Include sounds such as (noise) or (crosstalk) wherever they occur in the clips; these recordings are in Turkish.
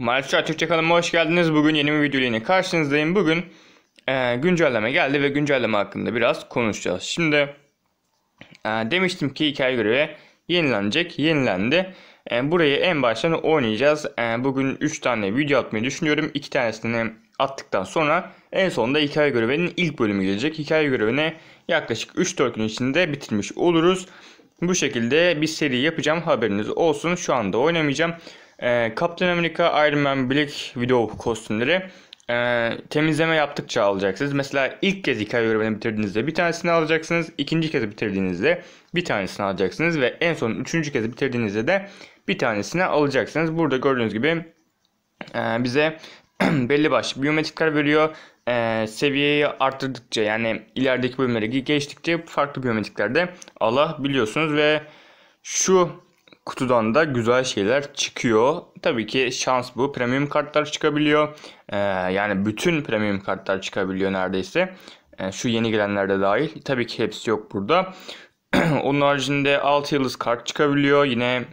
Maestro Türkçe kanalıma hoş geldiniz. Bugün yeni bir video yine karşınızdayım. Bugün e, güncelleme geldi ve güncelleme hakkında biraz konuşacağız. Şimdi e, demiştim ki hikaye görevi yenilenecek. Yenilendi. E, burayı en baştan oynayacağız. E, bugün 3 tane video atmayı düşünüyorum. 2 tanesini attıktan sonra en sonunda hikaye görevinin ilk bölümü gelecek. Hikaye görevine yaklaşık 3-4 gün içinde bitirmiş oluruz. Bu şekilde bir seri yapacağım haberiniz olsun. Şu anda oynamayacağım. E, Captain America, Iron Man, Black Widow kostümleri e, temizleme yaptıkça alacaksınız. Mesela ilk kez hikaye görevini bitirdiğinizde bir tanesini alacaksınız. ikinci kez bitirdiğinizde bir tanesini alacaksınız. Ve en son üçüncü kez bitirdiğinizde de bir tanesini alacaksınız. Burada gördüğünüz gibi e, bize (clears throat) belli başlı biyometrikler veriyor. E, seviyeyi arttırdıkça yani ilerideki bölümlere geçtikçe farklı biyometrikler de alabiliyorsunuz. Ve şu kutudan da güzel şeyler çıkıyor. Tabii ki şans bu. Premium kartlar çıkabiliyor. Ee, yani bütün premium kartlar çıkabiliyor neredeyse. Ee, şu yeni gelenlerde de dahil. Tabii ki hepsi yok burada. (clears throat) Onun haricinde 6 yıldız kart çıkabiliyor. Yine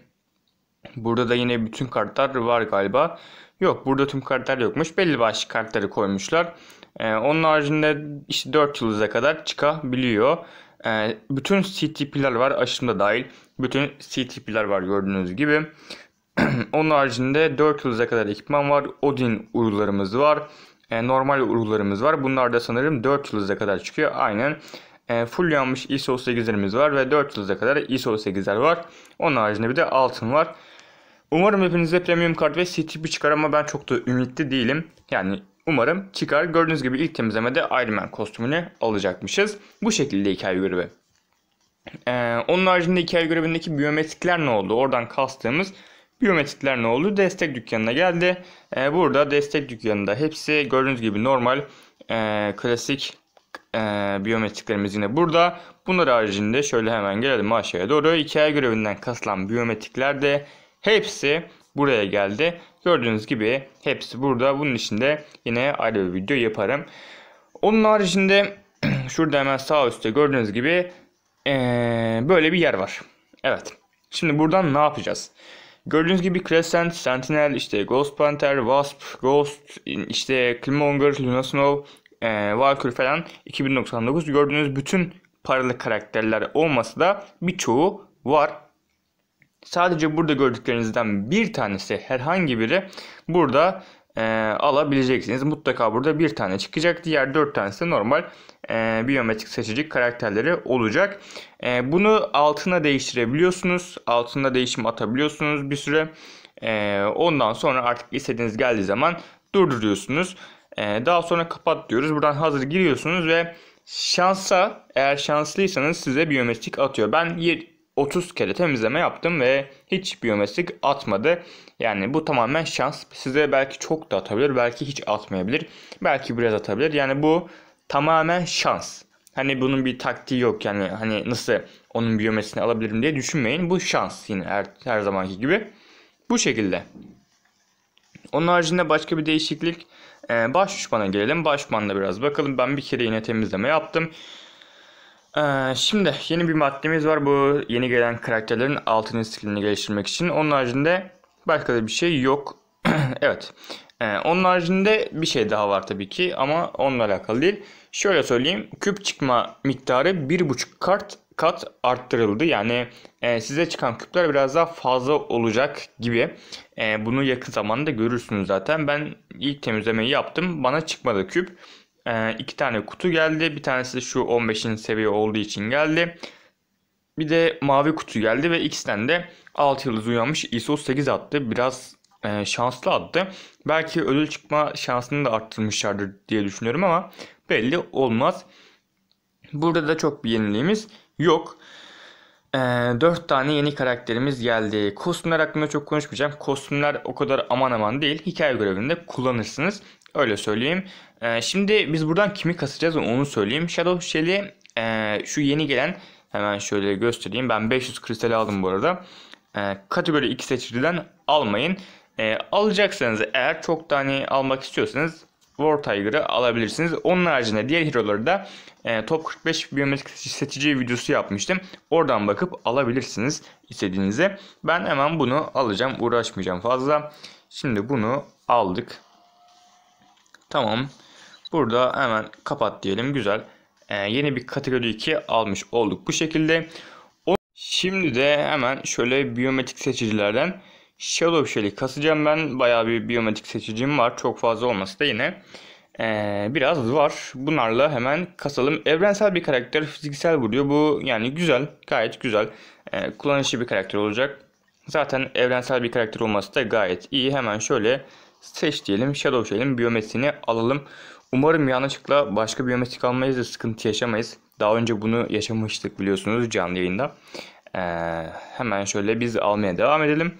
burada da yine bütün kartlar var galiba. Yok burada tüm kartlar yokmuş. Belli başlı kartları koymuşlar. Ee, onun haricinde işte 4 yıldıza kadar çıkabiliyor. Ee, bütün CTP'ler var aşımda dahil bütün C-tipler var gördüğünüz gibi. (clears throat) Onun haricinde 4 yıldıza kadar ekipman var. Odin uydularımız var. E, normal uydularımız var. Bunlar da sanırım 4 yıldıza kadar çıkıyor. Aynen. E, full yanmış ISO 8'lerimiz var ve 4 yıldıza kadar ISO 8'ler var. Onun haricinde bir de altın var. Umarım hepinize premium kart ve C-tipi çıkar ama ben çok da ümitli değilim. Yani umarım çıkar. Gördüğünüz gibi ilk temizlemede Iron Man kostümünü alacakmışız. Bu şekilde hikaye görevi. Ee, onun haricinde hikaye görevindeki biyometrikler ne oldu? Oradan kastığımız biyometrikler ne oldu? Destek dükkanına geldi. Ee, burada destek dükkanında hepsi gördüğünüz gibi normal e, klasik e, biyometriklerimiz yine burada. Bunlar haricinde şöyle hemen gelelim aşağıya doğru. Hikaye görevinden kasılan biyometrikler de hepsi buraya geldi. Gördüğünüz gibi hepsi burada. Bunun için de yine ayrı bir video yaparım. Onun haricinde (clears throat) şurada hemen sağ üstte gördüğünüz gibi ee, böyle bir yer var. Evet. Şimdi buradan ne yapacağız? Gördüğünüz gibi Crescent, Sentinel, işte Ghost Panther, Wasp, Ghost, işte Killmonger, Luna Snow, e, Valkyrie falan 2099 gördüğünüz bütün paralı karakterler olması da birçoğu var. Sadece burada gördüklerinizden bir tanesi herhangi biri burada e, alabileceksiniz. Mutlaka burada bir tane çıkacak. Diğer dört tanesi normal e, biyometrik seçici karakterleri olacak. E, bunu altına değiştirebiliyorsunuz. Altına değişim atabiliyorsunuz bir süre. E, ondan sonra artık istediğiniz geldiği zaman durduruyorsunuz. E, daha sonra kapat diyoruz. Buradan hazır giriyorsunuz ve şansa eğer şanslıysanız size biyometrik atıyor. Ben 30 kere temizleme yaptım ve hiç biyometrik atmadı. Yani bu tamamen şans. Size belki çok da atabilir, belki hiç atmayabilir. Belki biraz atabilir. Yani bu tamamen şans. Hani bunun bir taktiği yok yani hani nasıl onun biyomesini alabilirim diye düşünmeyin. Bu şans yine her, her zamanki gibi. Bu şekilde. Onun haricinde başka bir değişiklik ee, baş düşmana gelelim. Baş düşmanla biraz bakalım. Ben bir kere yine temizleme yaptım. Ee, şimdi yeni bir maddemiz var. Bu yeni gelen karakterlerin 6. skillini geliştirmek için. Onun haricinde başka da bir şey yok. (clears throat) evet. Ee, onun haricinde bir şey daha var tabii ki ama onunla alakalı değil. Şöyle söyleyeyim küp çıkma miktarı 1.5 kart kat arttırıldı. Yani e, size çıkan küpler biraz daha fazla olacak gibi. E, bunu yakın zamanda görürsünüz zaten. Ben ilk temizlemeyi yaptım. Bana çıkmadı küp. E, iki tane kutu geldi. Bir tanesi de şu 15'in seviye olduğu için geldi. Bir de mavi kutu geldi ve ikisinden de 6 yıldız uyanmış ISO 8 attı. Biraz e, şanslı attı. Belki ödül çıkma şansını da arttırmışlardır diye düşünüyorum ama belli olmaz. Burada da çok bir yeniliğimiz yok. E, 4 tane yeni karakterimiz geldi. Kostümler hakkında çok konuşmayacağım. Kostümler o kadar aman aman değil. Hikaye görevinde kullanırsınız. Öyle söyleyeyim. E, şimdi biz buradan kimi kasacağız onu söyleyeyim. Shadow Shell'i e, şu yeni gelen hemen şöyle göstereyim. Ben 500 kristal aldım bu arada. E, kategori 2 seçiciden almayın. E, alacaksanız eğer çok da hani almak istiyorsanız War Tiger'ı alabilirsiniz. Onun haricinde diğer hero'ları da e, Top 45 biyometrik seçici videosu yapmıştım. Oradan bakıp alabilirsiniz istediğinize. Ben hemen bunu alacağım. Uğraşmayacağım fazla. Şimdi bunu aldık. Tamam. Burada hemen kapat diyelim. Güzel. E, yeni bir kategori 2 almış olduk bu şekilde. Şimdi de hemen şöyle biyometrik seçicilerden Shadow Shell'i kasacağım ben. Bayağı bir biyometrik seçicim var. Çok fazla olması da yine ee, biraz var. Bunlarla hemen kasalım. Evrensel bir karakter fiziksel vuruyor. Bu yani güzel. Gayet güzel. Ee, kullanışlı bir karakter olacak. Zaten evrensel bir karakter olması da gayet iyi. Hemen şöyle seç diyelim. Shadow Shell'in biyometrini alalım. Umarım yanlışlıkla başka biyometrik almayız da sıkıntı yaşamayız. Daha önce bunu yaşamıştık biliyorsunuz canlı yayında. Ee, hemen şöyle biz almaya devam edelim.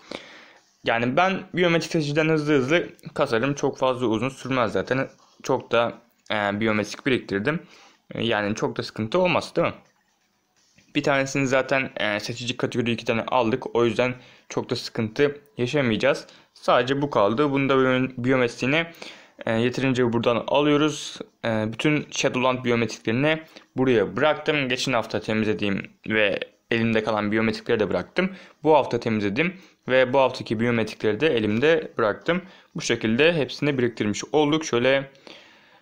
Yani ben biyometrik seçiciden hızlı hızlı kasarım. Çok fazla uzun sürmez zaten. Çok da e, biyometrik biriktirdim. E, yani çok da sıkıntı olmaz değil mi? Bir tanesini zaten e, seçici kategori 2 tane aldık. O yüzden çok da sıkıntı yaşamayacağız. Sadece bu kaldı. Bunu da biyometriğini e, yeterince buradan alıyoruz. E, bütün Shadowland biyometriklerini buraya bıraktım. Geçen hafta temizlediğim ve elimde kalan biyometrikleri de bıraktım. Bu hafta temizledim. Ve bu haftaki biyometrikleri de elimde bıraktım. Bu şekilde hepsini biriktirmiş olduk. Şöyle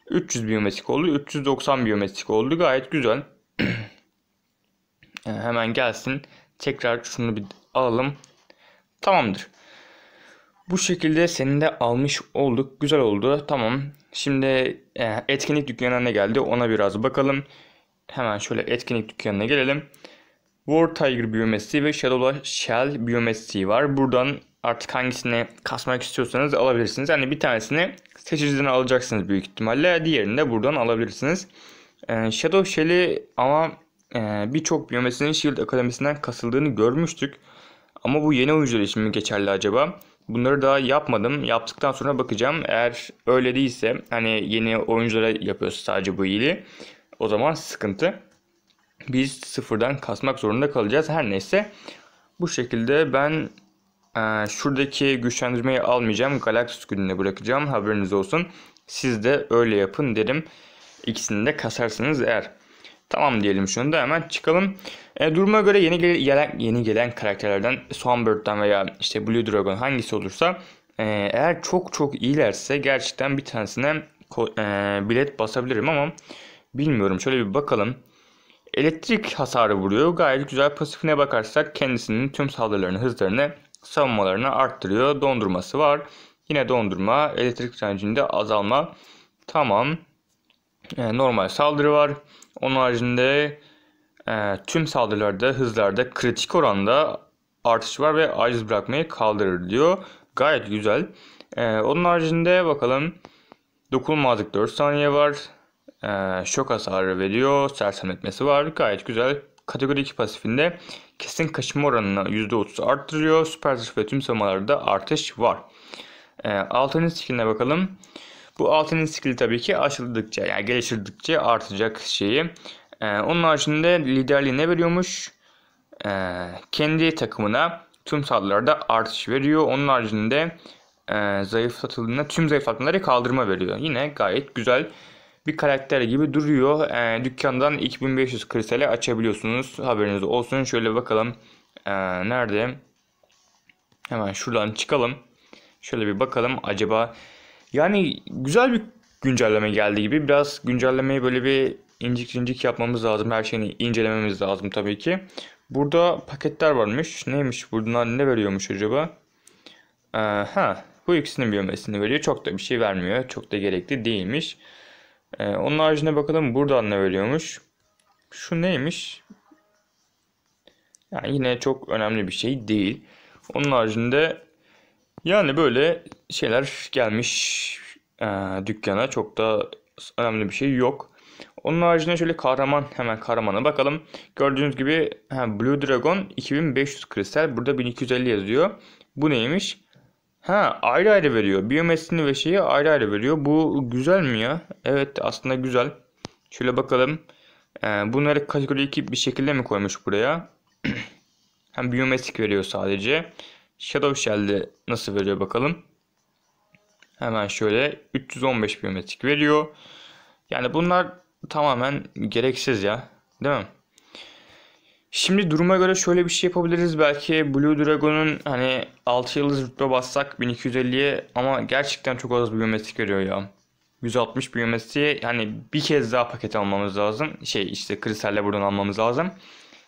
300 biyometrik oldu. 390 biyometrik oldu. Gayet güzel. (clears throat) Hemen gelsin. Tekrar şunu bir alalım. Tamamdır. Bu şekilde seni de almış olduk. Güzel oldu. Tamam. Şimdi eh, etkinlik dükkanına ne geldi ona biraz bakalım. Hemen şöyle etkinlik dükkanına gelelim. War Tiger biyomesi ve Shadow Shell biyomesi var. Buradan artık hangisini kasmak istiyorsanız alabilirsiniz. Yani bir tanesini seçiciden alacaksınız büyük ihtimalle. Diğerini de buradan alabilirsiniz. Ee, Shadow Shell'i ama e, birçok biyomesinin Shield Akademisi'nden kasıldığını görmüştük. Ama bu yeni oyuncular için mi geçerli acaba? Bunları daha yapmadım. Yaptıktan sonra bakacağım. Eğer öyle değilse hani yeni oyunculara yapıyorsa sadece bu iyiliği e o zaman sıkıntı biz sıfırdan kasmak zorunda kalacağız. Her neyse bu şekilde ben e, şuradaki güçlendirmeyi almayacağım. Galactus gününe bırakacağım. Haberiniz olsun. Siz de öyle yapın derim. İkisini de kasarsınız eğer. Tamam diyelim şunu da hemen çıkalım. E, duruma göre yeni gelen, yeni gelen karakterlerden Swanbird'den veya işte Blue Dragon hangisi olursa e, eğer çok çok iyilerse gerçekten bir tanesine e, bilet basabilirim ama bilmiyorum. Şöyle bir bakalım. Elektrik hasarı vuruyor. Gayet güzel pasifine bakarsak kendisinin tüm saldırılarını, hızlarını, savunmalarını arttırıyor. Dondurması var. Yine dondurma, elektrik direncinde azalma. Tamam. E, normal saldırı var. Onun haricinde e, tüm saldırılarda, hızlarda kritik oranda artış var ve aciz bırakmayı kaldırır diyor. Gayet güzel. E, onun haricinde bakalım dokunmazlık 4 saniye var. Ee, şok hasarı veriyor. Sersemletmesi var. Gayet güzel. Kategori 2 pasifinde kesin kaçınma oranını %30 arttırıyor. Süper zırh ve tüm savunmalarda artış var. E, altının skilline bakalım. Bu altının skilli tabii ki açıldıkça, yani geliştirdikçe artacak şeyi. E, onun haricinde liderliği ne veriyormuş? E, kendi takımına tüm saldırılarda artış veriyor. Onun haricinde e, zayıflatıldığında tüm zayıflatmaları kaldırma veriyor. Yine gayet güzel bir karakter gibi duruyor. E, dükkandan 2500 kristale açabiliyorsunuz. Haberiniz olsun. Şöyle bakalım. E, nerede? Hemen şuradan çıkalım. Şöyle bir bakalım. Acaba yani güzel bir güncelleme geldi gibi. Biraz güncellemeyi böyle bir incik incik yapmamız lazım. Her şeyini incelememiz lazım tabii ki. Burada paketler varmış. Neymiş? Buradan ne veriyormuş acaba? Ee, ha, bu ikisinin biyomesini veriyor. Çok da bir şey vermiyor. Çok da gerekli değilmiş. Ee, onun haricinde bakalım buradan ne veriyormuş. Şu neymiş? Yani yine çok önemli bir şey değil. Onun haricinde yani böyle şeyler gelmiş e, dükkana. Çok da önemli bir şey yok. Onun haricinde şöyle kahraman hemen kahramana bakalım. Gördüğünüz gibi he, Blue Dragon 2500 kristal. Burada 1250 yazıyor. Bu neymiş? Ha ayrı ayrı veriyor. Biyomesini ve şeyi ayrı ayrı veriyor. Bu güzel mi ya? Evet aslında güzel. Şöyle bakalım. Ee, bunları kategori 2 bir şekilde mi koymuş buraya? (clears throat) Hem biyometrik veriyor sadece. Shadow Shell'de nasıl veriyor bakalım. Hemen şöyle 315 biyometrik veriyor. Yani bunlar tamamen gereksiz ya. Değil mi? Şimdi duruma göre şöyle bir şey yapabiliriz. Belki Blue Dragon'un hani 6 yıldız rütbe bassak 1250'ye ama gerçekten çok az biyometrik veriyor ya. 160 biyometriye yani bir kez daha paket almamız lazım. Şey işte kristalle buradan almamız lazım.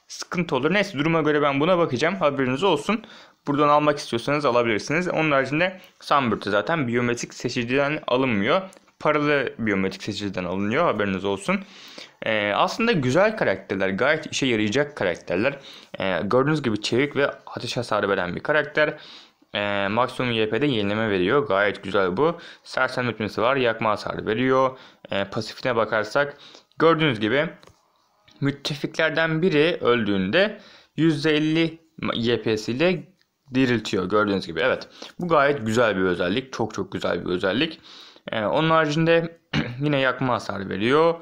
Sıkıntı olur. Neyse duruma göre ben buna bakacağım. Haberiniz olsun. Buradan almak istiyorsanız alabilirsiniz. Onun haricinde Sunbird'de zaten biyometrik seçiciden alınmıyor paralı biyometrik seçiciden alınıyor haberiniz olsun. E, aslında güzel karakterler gayet işe yarayacak karakterler. E, gördüğünüz gibi çevik ve ateş hasarı veren bir karakter. E, maksimum YP'de yenileme veriyor. Gayet güzel bu. Sersen ütmesi var. Yakma hasarı veriyor. E, pasifine bakarsak gördüğünüz gibi müttefiklerden biri öldüğünde %50 YP'siyle diriltiyor gördüğünüz gibi. Evet bu gayet güzel bir özellik. Çok çok güzel bir özellik. E, onun haricinde (clears throat) yine yakma hasar veriyor.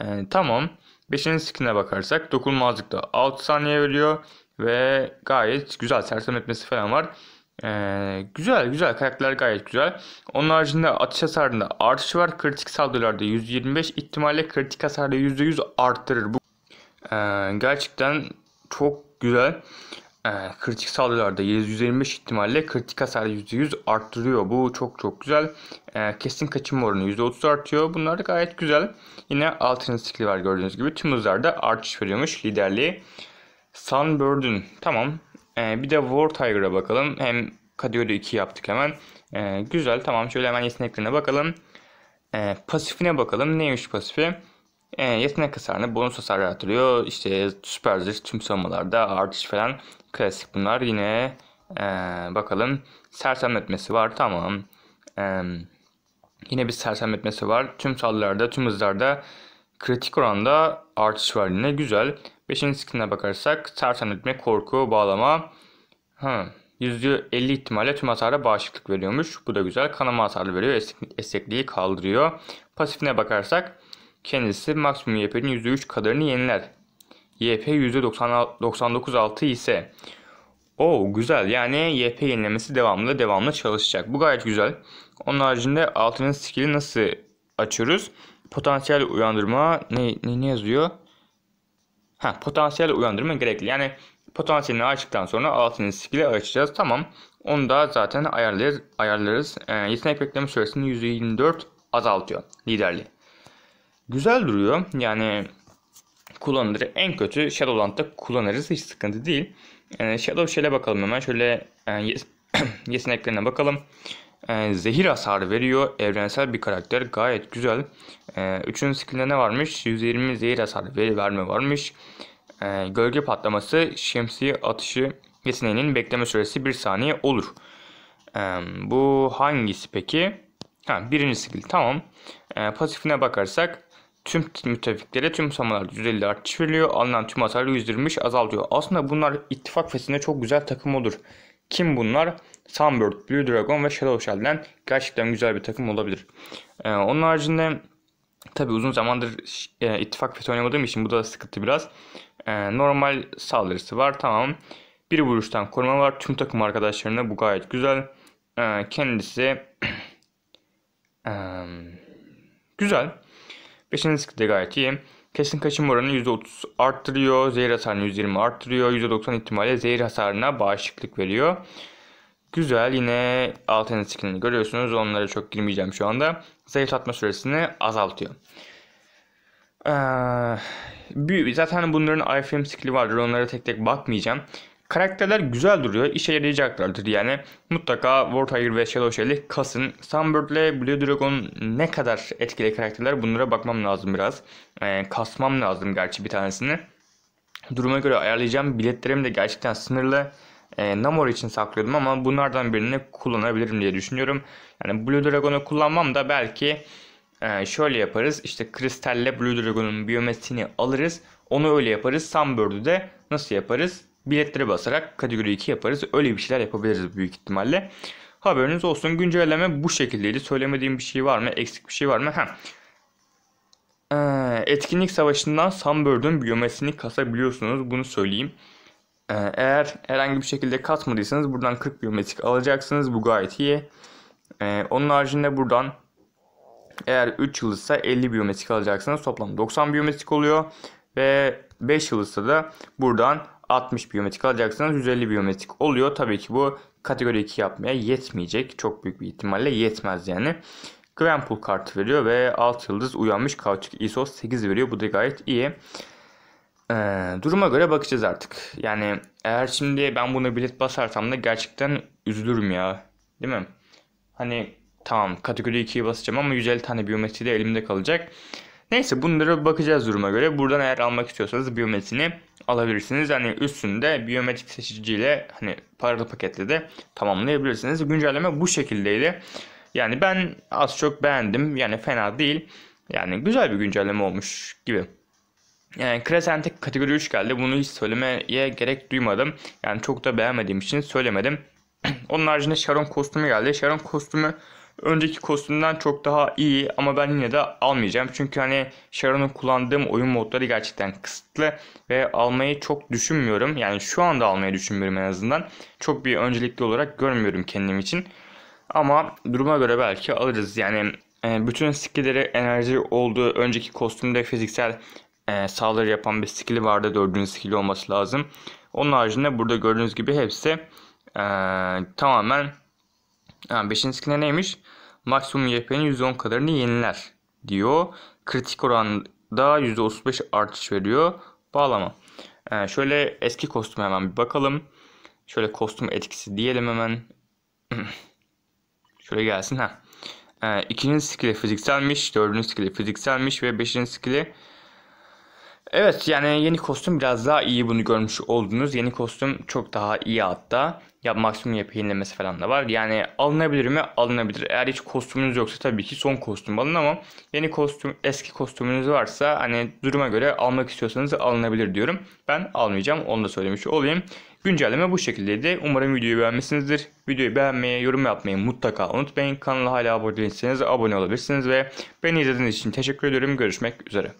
E, tamam. 5. skin'e bakarsak dokunmazlık da 6 saniye veriyor. Ve gayet güzel sersem etmesi falan var. Ee, güzel güzel karakterler gayet güzel. Onun haricinde atış hasarında artış var. Kritik saldırılarda 125 ihtimalle kritik hasarda %100 arttırır. Bu ee, gerçekten çok güzel e, kritik saldırılarda 125 ihtimalle kritik hasarı %100 arttırıyor. Bu çok çok güzel. E, kesin kaçınma oranı %30 artıyor. Bunlar da gayet güzel. Yine alternatifli var gördüğünüz gibi. Tüm hızlarda artış veriyormuş liderliği. Sunbird'ün tamam. E, bir de War Tiger'a bakalım. Hem Kadıoğlu 2 yaptık hemen. E, güzel tamam şöyle hemen yeteneklerine bakalım. E, pasifine bakalım. Neymiş pasifi? E, yetenek hasarını bonus hasarı artırıyor. İşte süper zırh tüm savunmalarda artış falan Klasik bunlar. Yine e, bakalım. etmesi var. Tamam. E, yine bir etmesi var. Tüm saldırılarda, tüm hızlarda kritik oranda artış var yine. Güzel. Beşinci skill'ine bakarsak etme korku, bağlama. Ha. %50 ihtimalle tüm hasara bağışıklık veriyormuş. Bu da güzel. Kanama hasarı veriyor. Esnek, esnekliği kaldırıyor. Pasifine bakarsak kendisi maksimum YP'nin %3 kadarını yeniler. YP %99.6 ise o güzel yani YP yenilemesi devamlı devamlı çalışacak. Bu gayet güzel. Onun haricinde altının skill'i nasıl açıyoruz? Potansiyel uyandırma ne, ne, ne yazıyor? Ha, potansiyel uyandırma gerekli. Yani potansiyelini açtıktan sonra altının skill'i açacağız. Tamam. Onu da zaten ayarlarız. ayarlarız. E, ee, yetenek bekleme süresini %24 azaltıyor Liderli. Güzel duruyor. Yani kullanılır. En kötü Shadowland'da kullanırız. Hiç sıkıntı değil. E, Shadow Shell'e bakalım hemen. Şöyle e, (clears throat) yeteneklerine bakalım. E, zehir hasar veriyor. Evrensel bir karakter. Gayet güzel. E, üçüncü skillinde ne varmış? 120 zehir hasar ver, verme varmış. E, gölge patlaması şemsiye atışı yeteneğinin bekleme süresi 1 saniye olur. E, bu hangisi peki? Ha, birinci skill tamam. E, pasifine bakarsak tüm müttefiklere tüm samalar 150 artış veriliyor. Alınan tüm hasar 120 azaltıyor. Aslında bunlar ittifak fesinde çok güzel takım olur. Kim bunlar? Sunbird, Blue Dragon ve Shadow Shell'den gerçekten güzel bir takım olabilir. Ee, onun haricinde tabi uzun zamandır e, ittifak fesi oynamadığım için bu da sıkıntı biraz. Ee, normal saldırısı var tamam. Bir vuruştan koruma var. Tüm takım arkadaşlarına bu gayet güzel. Ee, kendisi (clears throat) ee, güzel. Beşinci sıkıntı gayet iyi. Kesin kaçım oranı %30 arttırıyor. Zehir hasarını %20 arttırıyor. %90 ihtimalle zehir hasarına bağışıklık veriyor. Güzel yine altın skinini görüyorsunuz. Onlara çok girmeyeceğim şu anda. Zayıf atma süresini azaltıyor. Ee, zaten bunların iframe skill'i vardır. Onlara tek tek bakmayacağım. Karakterler güzel duruyor. işe yarayacaklardır yani. Mutlaka Wartire ve Shadow Shell'i kasın. Sunbird ile Blue Dragon ne kadar etkili karakterler bunlara bakmam lazım biraz. Ee, kasmam lazım gerçi bir tanesini. Duruma göre ayarlayacağım. Biletlerim de gerçekten sınırlı e, Namor için saklıyordum ama bunlardan birini kullanabilirim diye düşünüyorum. Yani Blue Dragon'u kullanmam da belki e, şöyle yaparız. İşte kristalle Blue Dragon'un biyometini alırız. Onu öyle yaparız. Sunbird'ü de nasıl yaparız? biletlere basarak kategori 2 yaparız. Öyle bir şeyler yapabiliriz büyük ihtimalle. Haberiniz olsun. Güncelleme bu şekildeydi. Söylemediğim bir şey var mı? Eksik bir şey var mı? Ha. Ee, etkinlik savaşından Sunbird'ün biyomesini kasabiliyorsunuz. Bunu söyleyeyim. Ee, eğer herhangi bir şekilde katmadıysanız buradan 40 biyometrik alacaksınız. Bu gayet iyi. Ee, onun haricinde buradan eğer 3 yıl ise 50 biyometrik alacaksınız. Toplam 90 biyometrik oluyor. Ve 5 yıl ise da buradan 60 biyometrik alacaksanız 150 biyometrik oluyor. Tabii ki bu kategori 2 yapmaya yetmeyecek. Çok büyük bir ihtimalle yetmez yani. Granpool kartı veriyor ve 6 yıldız uyanmış kauçuk ISO 8 veriyor. Bu da gayet iyi. Ee, duruma göre bakacağız artık. Yani eğer şimdi ben buna bilet basarsam da gerçekten üzülürüm ya. Değil mi? Hani tamam kategori 2'yi basacağım ama 150 tane biyometri de elimde kalacak. Neyse bunlara bakacağız duruma göre. Buradan eğer almak istiyorsanız biyometrini alabilirsiniz. Hani üstünde biyometrik seçiciyle hani paralı paketle de tamamlayabilirsiniz. Güncelleme bu şekildeydi. Yani ben az çok beğendim. Yani fena değil. Yani güzel bir güncelleme olmuş gibi. Yani Crescent'e kategori 3 geldi. Bunu hiç söylemeye gerek duymadım. Yani çok da beğenmediğim için söylemedim. (clears throat) Onun haricinde Sharon kostümü geldi. Sharon kostümü önceki kostümden çok daha iyi ama ben yine de almayacağım. Çünkü hani Sharon'un kullandığım oyun modları gerçekten kısıtlı ve almayı çok düşünmüyorum. Yani şu anda almayı düşünmüyorum en azından. Çok bir öncelikli olarak görmüyorum kendim için. Ama duruma göre belki alırız. Yani e, bütün skillleri enerji olduğu önceki kostümde fiziksel e, saldırı yapan bir skill'i vardı. Dördüncü skill'i olması lazım. Onun haricinde burada gördüğünüz gibi hepsi e, tamamen yani 5. skill'de neymiş? Maksimum YP'nin %10 kadarını yeniler diyor. Kritik oranda %35 artış veriyor. Bağlama. Yani şöyle eski kostüme hemen bir bakalım. Şöyle kostüm etkisi diyelim hemen. (clears throat) şöyle gelsin ha. E, ikinci skill'i fizikselmiş, dördüncü skill'i fizikselmiş ve beşinci skill'i Evet yani yeni kostüm biraz daha iyi bunu görmüş oldunuz. Yeni kostüm çok daha iyi hatta. Ya maksimum yapı yenilemesi falan da var. Yani alınabilir mi? Alınabilir. Eğer hiç kostümünüz yoksa tabii ki son kostüm alın ama yeni kostüm, eski kostümünüz varsa hani duruma göre almak istiyorsanız alınabilir diyorum. Ben almayacağım. Onu da söylemiş olayım. Güncelleme bu şekildeydi. Umarım videoyu beğenmişsinizdir. Videoyu beğenmeyi, yorum yapmayı mutlaka unutmayın. Kanala hala abone değilseniz abone olabilirsiniz ve beni izlediğiniz için teşekkür ediyorum. Görüşmek üzere.